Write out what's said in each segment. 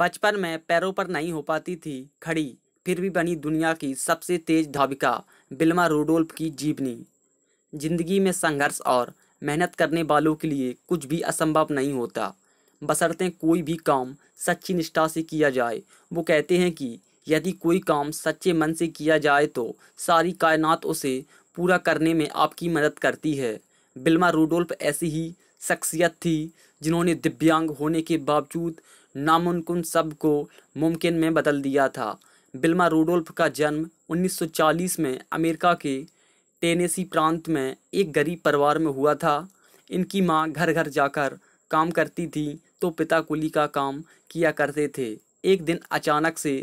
बचपन में पैरों पर नहीं हो पाती थी खड़ी फिर भी बनी दुनिया की सबसे तेज धाविका बिल्मा रोडोल्फ की जीवनी जिंदगी में संघर्ष और मेहनत करने वालों के लिए कुछ भी असंभव नहीं होता बसरते कोई भी काम सच्ची निष्ठा से किया जाए वो कहते हैं कि यदि कोई काम सच्चे मन से किया जाए तो सारी कायनात उसे पूरा करने में आपकी मदद करती है बिल्मा रूडोल्फ ऐसी ही शख्सियत थी जिन्होंने दिव्यांग होने के बावजूद नामुमकिन सब को मुमकिन में बदल दिया था बिल्मा रूडोल्फ का जन्म 1940 में अमेरिका के टेनेसी प्रांत में एक गरीब परिवार में हुआ था इनकी माँ घर घर जाकर काम करती थी तो पिता कुली का काम किया करते थे एक दिन अचानक से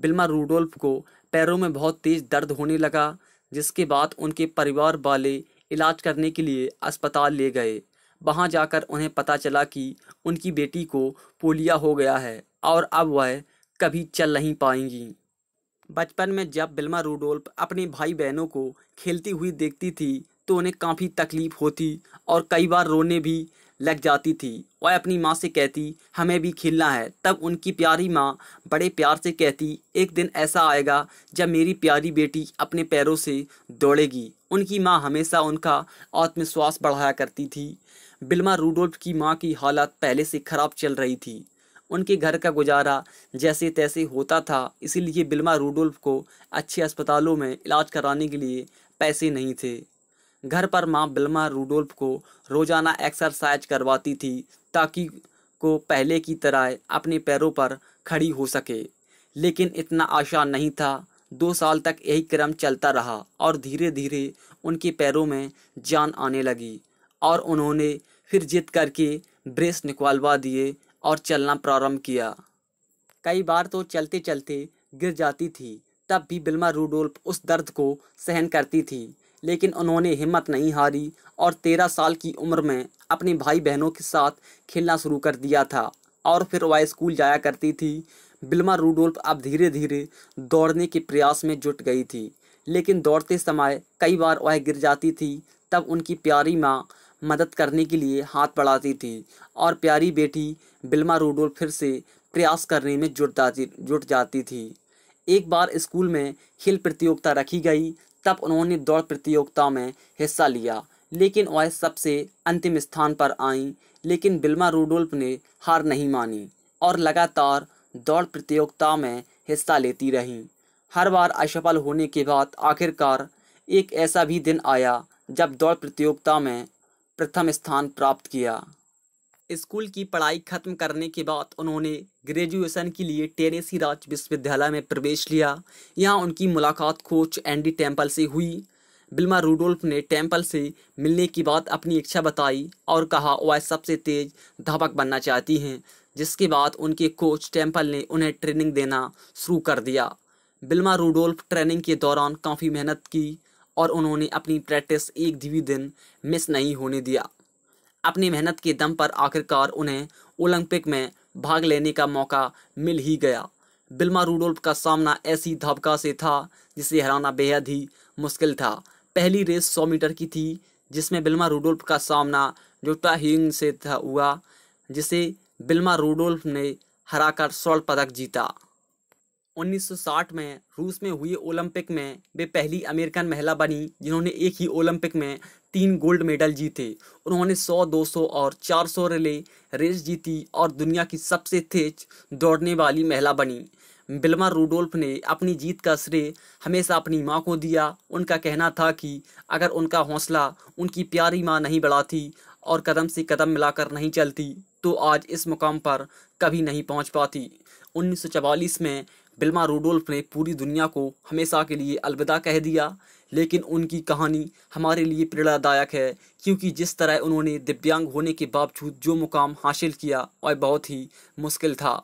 बिल्मा रूडोल्फ को पैरों में बहुत तेज़ दर्द होने लगा जिसके बाद उनके परिवार वाले इलाज करने के लिए अस्पताल ले गए वहाँ जाकर उन्हें पता चला कि उनकी बेटी को पोलिया हो गया है और अब वह कभी चल नहीं पाएंगी बचपन में जब बिल्मा रूडोल्फ अपने भाई बहनों को खेलती हुई देखती थी तो उन्हें काफ़ी तकलीफ होती और कई बार रोने भी लग जाती थी वह अपनी माँ से कहती हमें भी खेलना है तब उनकी प्यारी माँ बड़े प्यार से कहती एक दिन ऐसा आएगा जब मेरी प्यारी बेटी अपने पैरों से दौड़ेगी उनकी माँ हमेशा उनका आत्मविश्वास बढ़ाया करती थी बिल्मा रूडोल्फ की माँ की हालत पहले से खराब चल रही थी उनके घर का गुजारा जैसे तैसे होता था इसीलिए बिल्मा रूडोल्फ को अच्छे अस्पतालों में इलाज कराने के लिए पैसे नहीं थे घर पर माँ बिल्मा रूडोल्फ को रोज़ाना एक्सरसाइज करवाती थी ताकि को पहले की तरह अपने पैरों पर खड़ी हो सके लेकिन इतना आसान नहीं था दो साल तक यही क्रम चलता रहा और धीरे धीरे उनके पैरों में जान आने लगी और उन्होंने फिर जिद करके ब्रेस निकालवा दिए और चलना प्रारंभ किया कई बार तो चलते चलते गिर जाती थी तब भी बिल्मा रूडोल्फ उस दर्द को सहन करती थी लेकिन उन्होंने हिम्मत नहीं हारी और तेरह साल की उम्र में अपने भाई बहनों के साथ खेलना शुरू कर दिया था और फिर वह स्कूल जाया करती थी बिल्मा रूडोल्फ अब धीरे धीरे दौड़ने के प्रयास में जुट गई थी लेकिन दौड़ते समय कई बार वह गिर जाती थी तब उनकी प्यारी माँ मदद करने के लिए हाथ बढ़ाती थी और प्यारी बेटी बिल्मा रूडोल्फ फिर से प्रयास करने में जुट जाती जुट जाती थी एक बार स्कूल में खेल प्रतियोगिता रखी गई तब उन्होंने दौड़ प्रतियोगिता में हिस्सा लिया लेकिन वह सबसे अंतिम स्थान पर आई लेकिन बिल्मा रूडोल्फ ने हार नहीं मानी और लगातार दौड़ प्रतियोगिता में हिस्सा लेती रहीं हर बार असफल होने के बाद आखिरकार एक ऐसा भी दिन आया जब दौड़ प्रतियोगिता में प्रथम स्थान प्राप्त किया स्कूल की पढ़ाई खत्म करने के बाद उन्होंने ग्रेजुएशन के लिए टेनेसी राज्य विश्वविद्यालय में प्रवेश लिया यहाँ उनकी मुलाकात कोच एंडी टेम्पल से हुई बिल्मा रूडोल्फ ने टेम्पल से मिलने की बात अपनी इच्छा बताई और कहा वह सबसे तेज धावक बनना चाहती हैं जिसके बाद उनके कोच टेम्पल ने उन्हें ट्रेनिंग देना शुरू कर दिया बिल्मा रूडोल्फ ट्रेनिंग के दौरान काफ़ी मेहनत की और उन्होंने अपनी प्रैक्टिस एक दिवी दिन मिस नहीं होने दिया अपनी मेहनत के दम पर आखिरकार उन्हें ओलंपिक में भाग लेने का मौका मिल ही गया बिल्मा रूडोल्फ का सामना ऐसी धाबका से था जिसे हराना बेहद ही मुश्किल था पहली रेस सौ मीटर की थी जिसमें बिल्मा रूडोल्फ का सामना जोटा हिंग से था हुआ जिसे बिल्मा रूडोल्फ ने हराकर स्वर्ण पदक जीता 1960 में रूस में हुए ओलंपिक में वे पहली अमेरिकन महिला बनी जिन्होंने एक ही ओलंपिक में तीन गोल्ड मेडल जीते उन्होंने 100, 200 और 400 रिले रेस जीती और दुनिया की सबसे तेज दौड़ने वाली महिला बनी बिल्मा रूडोल्फ ने अपनी जीत का श्रेय हमेशा अपनी माँ को दिया उनका कहना था कि अगर उनका हौसला उनकी प्यारी माँ नहीं बढ़ाती और कदम से कदम मिलाकर नहीं चलती तो आज इस मुकाम पर कभी नहीं पहुँच पाती उन्नीस में बिल्मा रूडोल्फ ने पूरी दुनिया को हमेशा के लिए अलविदा कह दिया लेकिन उनकी कहानी हमारे लिए प्रेरणादायक है क्योंकि जिस तरह उन्होंने दिव्यांग होने के बावजूद जो मुकाम हासिल किया वह बहुत ही मुश्किल था